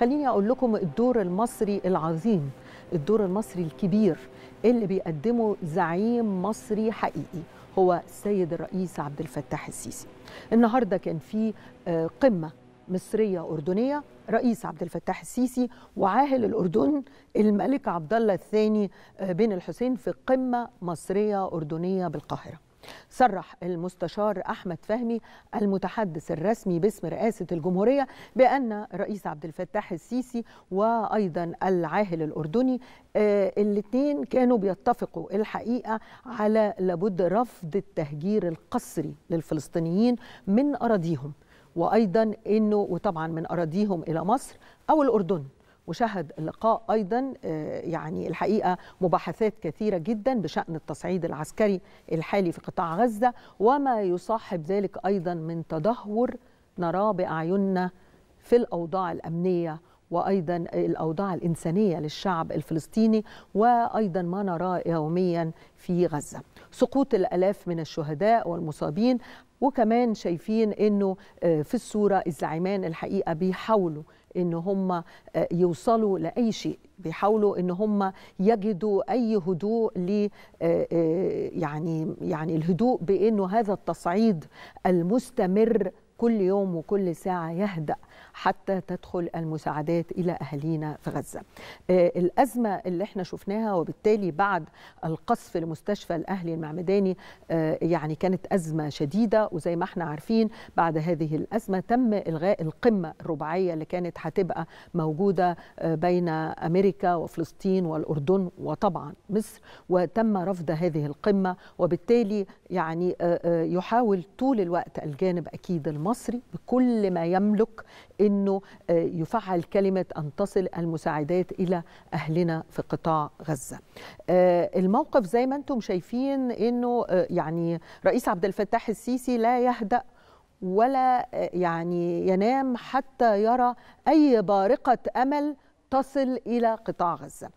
خليني اقول لكم الدور المصري العظيم الدور المصري الكبير اللي بيقدمه زعيم مصري حقيقي هو السيد الرئيس عبد الفتاح السيسي النهارده كان في آه، قمه مصريه اردنيه رئيس عبد الفتاح السيسي وعاهل الاردن الملك عبد الله الثاني آه، بن الحسين في قمه مصريه اردنيه بالقاهره صرح المستشار أحمد فهمي المتحدث الرسمي باسم رئاسة الجمهورية بأن الرئيس عبد الفتاح السيسي وأيضا العاهل الأردني آه، الاثنين كانوا بيتفقوا الحقيقة على لابد رفض التهجير القسري للفلسطينيين من أراضيهم وأيضا أنه وطبعا من أراضيهم إلى مصر أو الأردن وشهد اللقاء أيضا آه، يعني الحقيقة مباحثات كثيرة جدا بشأن التصعيد العسكري الحالي في قطاع غزة وما يصاحب ذلك أيضا من تدهور نراه بأعيننا في الأوضاع الأمنية وايضا الاوضاع الانسانيه للشعب الفلسطيني وايضا ما نراه يوميا في غزه. سقوط الالاف من الشهداء والمصابين وكمان شايفين انه آه، في الصوره الزعيمان الحقيقه بيحاولوا ان هم آه، يوصلوا لاي شيء بيحاولوا ان هم يجدوا اي هدوء ل آه، يعني يعني الهدوء بانه هذا التصعيد المستمر كل يوم وكل ساعة يهدأ حتى تدخل المساعدات إلى أهالينا في غزة آه، الأزمة اللي احنا شفناها وبالتالي بعد القصف لمستشفى الأهلي المعمداني آه، يعني كانت أزمة شديدة وزي ما احنا عارفين بعد هذه الأزمة تم إلغاء القمة الرباعية اللي كانت هتبقى موجودة آه، بين أمريكا وفلسطين والأردن وطبعا مصر وتم رفض هذه القمة وبالتالي يعني يحاول طول الوقت الجانب أكيد المصري المصري بكل ما يملك انه آه، يفعل كلمه ان تصل المساعدات الى اهلنا في قطاع غزه. آه، الموقف زي ما انتم شايفين انه آه، يعني رئيس عبد الفتاح السيسي لا يهدأ ولا يعني ينام حتى يرى اي بارقه امل تصل الى قطاع غزه.